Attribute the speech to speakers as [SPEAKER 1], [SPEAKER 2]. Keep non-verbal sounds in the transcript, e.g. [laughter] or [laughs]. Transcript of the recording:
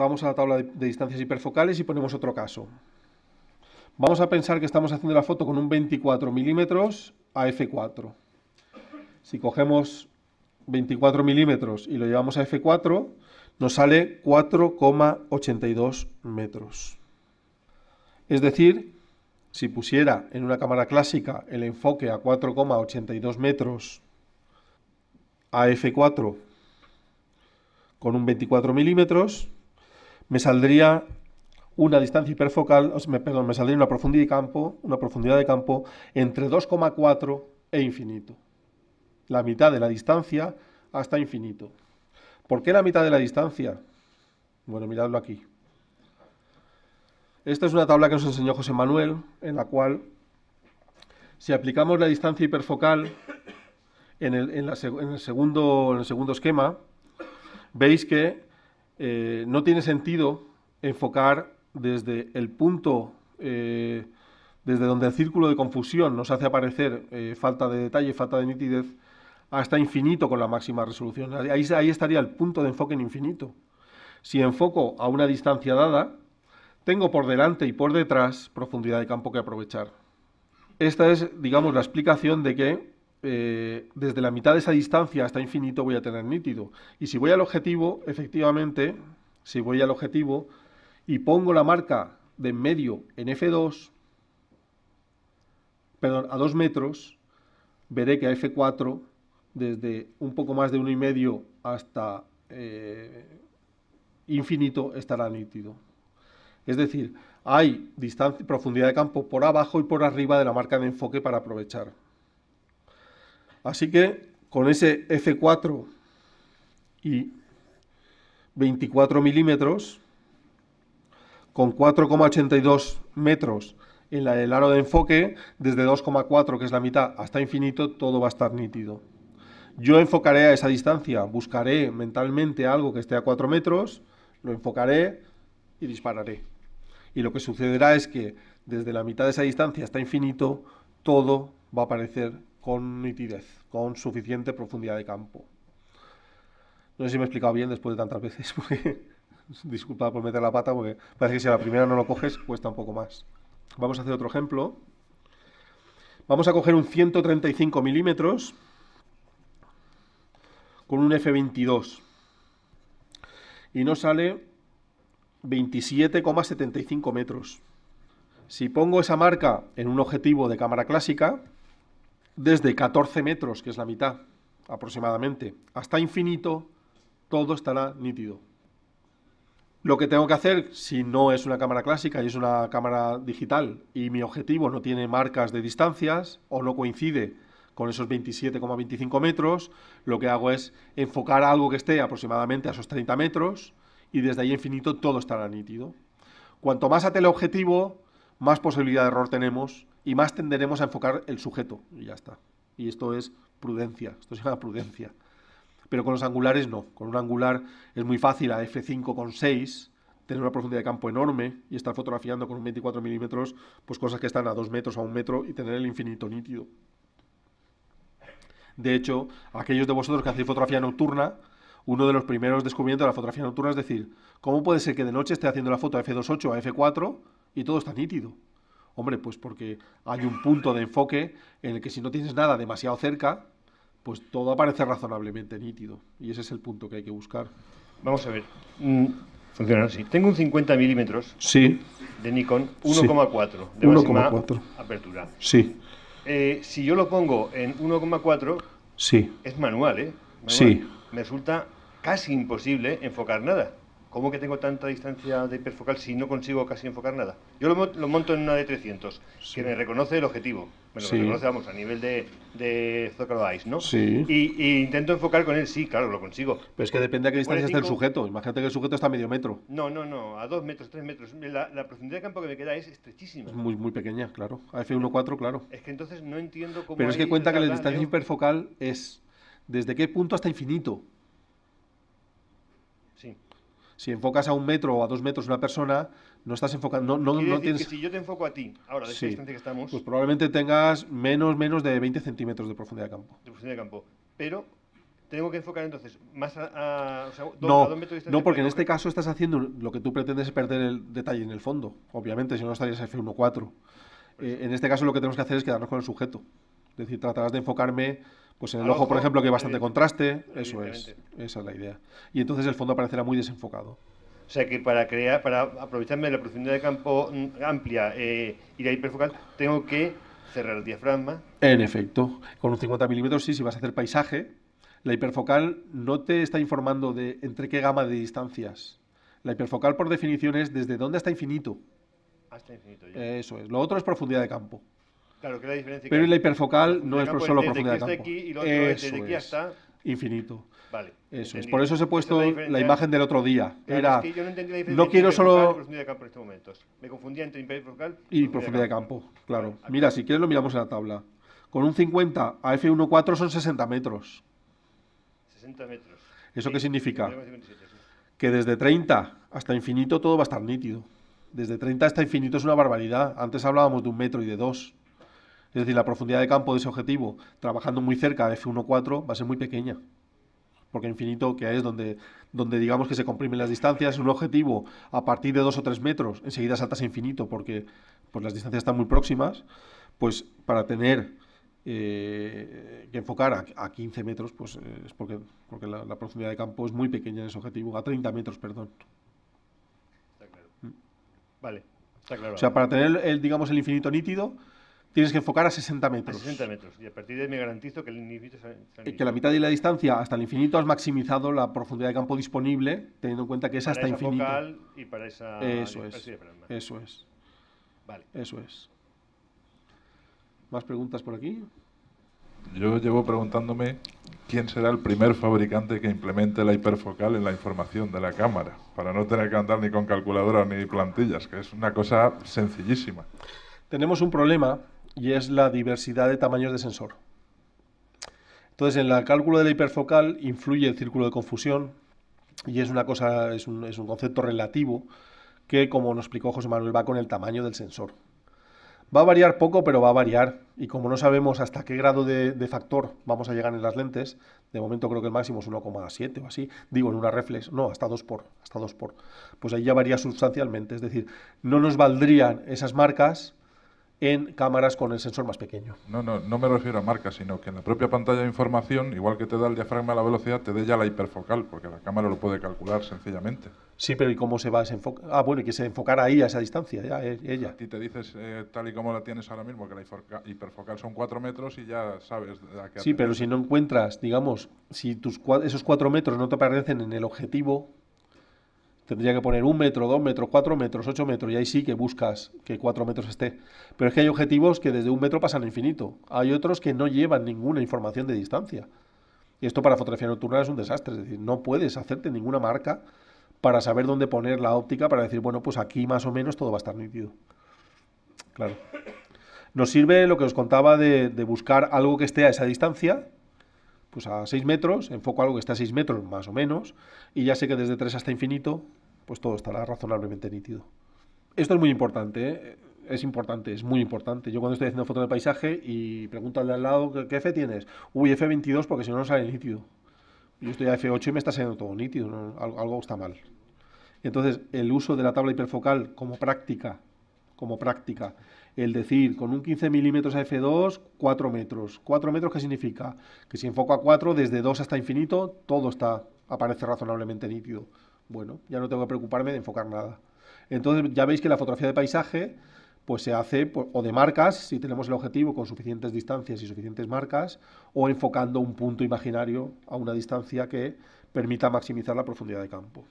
[SPEAKER 1] Vamos a la tabla de, distancias hiperfocales y ponemos otro caso. Vamos a pensar que estamos haciendo la foto con un 24 milímetros a f4. Si cogemos 24 milímetros y lo llevamos a f4, nos sale 4,82 metros. Es decir, si pusiera en una cámara clásica el enfoque a 4,82 metros a f4 con un 24 milímetros, me saldría una distancia hiperfocal, me, perdón, me saldría una profundidad de campo, una profundidad de campo entre 2,4 e infinito. La mitad de la distancia hasta infinito. ¿Por qué la mitad de la distancia? Bueno, miradlo aquí. Esta es una tabla que nos enseñó José Manuel, en la cual si aplicamos la distancia hiperfocal en el, segundo, en el segundo esquema, veis que eh, no tiene sentido enfocar desde el punto, eh, desde donde el círculo de confusión nos hace aparecer eh, falta de detalle, falta de nitidez, hasta infinito con la máxima resolución. Ahí, ahí estaría el punto de enfoque en infinito. Si enfoco a una distancia dada, tengo por delante y por detrás profundidad de campo que aprovechar. Esta es, digamos, la explicación de que eh, desde la mitad de esa distancia hasta infinito voy a tener nítido. Y si voy al objetivo, efectivamente, si voy al objetivo y pongo la marca de en medio en F2, perdón, a 2 metros, veré que a F4, desde un poco más de uno y medio hasta eh, infinito, estará nítido. Es decir, hay distancia, profundidad de campo por abajo y por arriba de la marca de enfoque para aprovechar. Así que con ese F4 y 24 milímetros, con 4,82 metros en la, el aro de enfoque, desde 2,4, que es la mitad, hasta infinito, todo va a estar nítido. Yo enfocaré a esa distancia, buscaré mentalmente algo que esté a 4 metros, lo enfocaré y dispararé. Y lo que sucederá es que desde la mitad de esa distancia hasta infinito, todo va a aparecer con nitidez, con suficiente profundidad de campo. No sé si me he explicado bien después de tantas veces, [laughs] porque disculpa por meter la pata, porque parece que si a la primera no lo coges, cuesta un poco más. Vamos a hacer otro ejemplo. Vamos a coger un 135 milímetros con un F22 y nos sale 27,75 metros. Si pongo esa marca en un objetivo de cámara clásica, desde 14 metros, que es la mitad aproximadamente, hasta infinito, todo estará nítido. Lo que tengo que hacer, si no es una cámara clásica y es una cámara digital y mi objetivo no tiene marcas de distancias o no coincide con esos 27,25 metros, lo que hago es enfocar algo que esté aproximadamente a esos 30 metros y desde ahí infinito todo estará nítido. Cuanto más a teleobjetivo, más posibilidad de error tenemos y más tenderemos a enfocar el sujeto. Y ya está. Y esto es prudencia. Esto se llama prudencia. Pero con los angulares no. Con un angular es muy fácil a f5 con 6 tener una profundidad de campo enorme y estar fotografiando con un 24 milímetros pues cosas que están a 2 metros, a 1 metro y tener el infinito nítido. De hecho, aquellos de vosotros que hacéis fotografía nocturna, uno de los primeros descubrimientos de la fotografía nocturna es decir, ¿cómo puede ser que de noche esté haciendo la foto a f2.8, a f4 y todo está nítido? Hombre, pues porque hay un punto de enfoque en el que si no tienes nada demasiado cerca, pues todo aparece razonablemente nítido. Y ese es el punto que hay que buscar. Vamos a ver.
[SPEAKER 2] Mm, funciona así. Tengo un 50 milímetros sí. de Nikon 1,4 de máxima apertura. Sí. Eh, si yo lo pongo en 1,4, sí. es manual, ¿eh? Sí. Me resulta casi imposible enfocar nada. ¿Cómo que tengo tanta distancia de hiperfocal si no consigo casi enfocar nada? Yo lo, monto en una de 300, que me reconoce el objetivo. Me lo reconoce, vamos, a nivel de, de Zócalo Ice, ¿no? Sí. Y, intento enfocar con él, sí, claro, lo consigo.
[SPEAKER 1] Pero es que depende a qué distancia está el sujeto. Imagínate que el sujeto está a medio metro.
[SPEAKER 2] No, no, no, a dos metros, tres metros. La, la profundidad de campo que me queda es estrechísima. Es
[SPEAKER 1] muy, muy pequeña, claro. A F1.4, claro.
[SPEAKER 2] Es que entonces no entiendo cómo. Pero es que cuenta que la distancia
[SPEAKER 1] hiperfocal es desde qué punto hasta infinito. Si enfocas a un metro o a dos metros una persona, no estás enfocando. No, no, tienes...
[SPEAKER 2] si yo te enfoco a ti, ahora, de este sí, distancia que estamos. Pues
[SPEAKER 1] probablemente tengas menos, menos de 20 centímetros de profundidad de campo.
[SPEAKER 2] De profundidad de campo. Pero tengo que enfocar entonces más a, o sea, dos, no, a metros de No, porque en este
[SPEAKER 1] caso estás haciendo lo que tú pretendes es perder el detalle en el fondo, obviamente, si no estarías F1.4. Eh, en este caso lo que tenemos que hacer es quedarnos con el sujeto. Es decir, tratarás de enfocarme pues en el ojo, por ejemplo, que hay bastante contraste.
[SPEAKER 2] Eso es. Esa es la idea. Y entonces el fondo aparecerá muy desenfocado. O sea que para crear, para aprovecharme de la profundidad de campo mm, amplia eh, y la hiperfocal, tengo que cerrar el diafragma. En
[SPEAKER 1] efecto. Con un 50 milímetros, sí, si vas a hacer paisaje, la hiperfocal no te está informando de entre qué gama de distancias. La hiperfocal, por definición, es desde dónde hasta infinito.
[SPEAKER 2] Hasta infinito. Ya. Eso es. Lo
[SPEAKER 1] otro es profundidad de campo.
[SPEAKER 2] Claro, que la diferencia. Pero la hiperfocal no es pues solo profundidad de campo. aquí hasta...
[SPEAKER 1] Infinito. Eso es. Por eso os he puesto la, imagen del otro día. Era. Es que yo no, entendí la quiero solo. Profundidad
[SPEAKER 2] de campo en estos momentos. Me confundía entre hiperfocal y profundidad de
[SPEAKER 1] campo. claro. Mira, si quieres lo miramos en la tabla. Con un 50 a F1.4 son 60 metros.
[SPEAKER 2] 60 metros.
[SPEAKER 1] ¿Eso qué significa? Que desde 30 hasta infinito todo va a estar nítido. Desde 30 hasta infinito es una barbaridad. Antes hablábamos de un metro y de dos. Es decir, la profundidad de campo de ese objetivo, trabajando muy cerca de F1.4, va a ser muy pequeña. Porque infinito, que es donde, donde digamos que se comprimen las distancias, un objetivo a partir de 2 o 3 metros, enseguida saltas a infinito porque pues, las distancias están muy próximas, pues para tener eh, que enfocar a, 15 metros, pues eh, es porque, la, profundidad de campo es muy pequeña en ese objetivo, a 30 metros, perdón.
[SPEAKER 2] Está claro. Vale, está claro. O sea, para tener
[SPEAKER 1] el, digamos, el infinito nítido, Tienes que enfocar a 60 metros. A 60
[SPEAKER 2] metros. Y a partir de ahí me garantizo que el infinito Que la
[SPEAKER 1] mitad de la distancia hasta el infinito has maximizado la profundidad de campo disponible, teniendo en cuenta que es hasta infinito.
[SPEAKER 2] y para esa. Eso es. eso es. Vale. Eso es. ¿Más preguntas por aquí?
[SPEAKER 1] Yo llevo preguntándome quién será el primer fabricante que implemente la hiperfocal en la información de la cámara, para no tener que andar ni con calculadora ni plantillas, que es una cosa sencillísima. Tenemos un problema y es la diversidad de tamaños de sensor. Entonces, en el cálculo de la hiperfocal influye el círculo de confusión y es una cosa, es un, es un concepto relativo que, como nos explicó José Manuel, va con el tamaño del sensor. Va a variar poco, pero va a variar. Y como no sabemos hasta qué grado de, factor vamos a llegar en las lentes, de momento creo que el máximo es 1,7 o así, digo en una reflex, no, hasta 2 por, hasta 2 por. Pues ahí ya varía sustancialmente, es decir, no nos valdrían esas marcas en cámaras con el sensor más pequeño. No, no, no me refiero a marcas, sino que en la propia pantalla de información, igual que te da el diafragma a la velocidad, te dé ya la hiperfocal, porque la cámara lo puede calcular sencillamente. Sí, pero ¿y cómo se va a enfocar Ah, bueno, y que se enfocara ahí a esa distancia, ya, e, ella. A te dices, eh, tal y como la tienes ahora mismo, que la hiperfocal son cuatro metros y ya sabes a qué Sí, pero si no encuentras, digamos, si tus, esos cuatro metros no te aparecen en el objetivo, Tendría que poner un metro, dos metros, cuatro metros, ocho metros, y ahí sí que buscas que cuatro metros esté. Pero es que hay objetivos que desde un metro pasan a infinito. Hay otros que no llevan ninguna información de distancia. Y esto para fotografía nocturna es un desastre. Es decir, no puedes hacerte ninguna marca para saber dónde poner la óptica para decir, bueno, pues aquí más o menos todo va a estar nítido. Claro. Nos sirve lo que os contaba de, buscar algo que esté a esa distancia, pues a seis metros, enfoco algo que esté a seis metros más o menos, y ya sé que desde tres hasta infinito pues todo estará razonablemente nítido. Esto es muy importante, ¿eh? es importante, es muy importante. Yo cuando estoy haciendo foto de paisaje y pregunto al de al lado, ¿qué F tienes? Uy, F22 porque si no, no sale nítido. Yo estoy a F8 y me está saliendo todo nítido, algo, está mal. Entonces, el uso de la tabla hiperfocal como práctica, como práctica, el decir con un 15 milímetros a F2, 4 metros. ¿4 metros qué significa? Que si enfoco a 4, desde 2 hasta infinito, todo está, aparece razonablemente nítido bueno, ya no tengo que preocuparme de enfocar nada. Entonces ya veis que la fotografía de paisaje pues se hace o de marcas, si tenemos el objetivo con suficientes distancias y suficientes marcas, o enfocando un punto imaginario a una distancia que permita maximizar la profundidad de campo.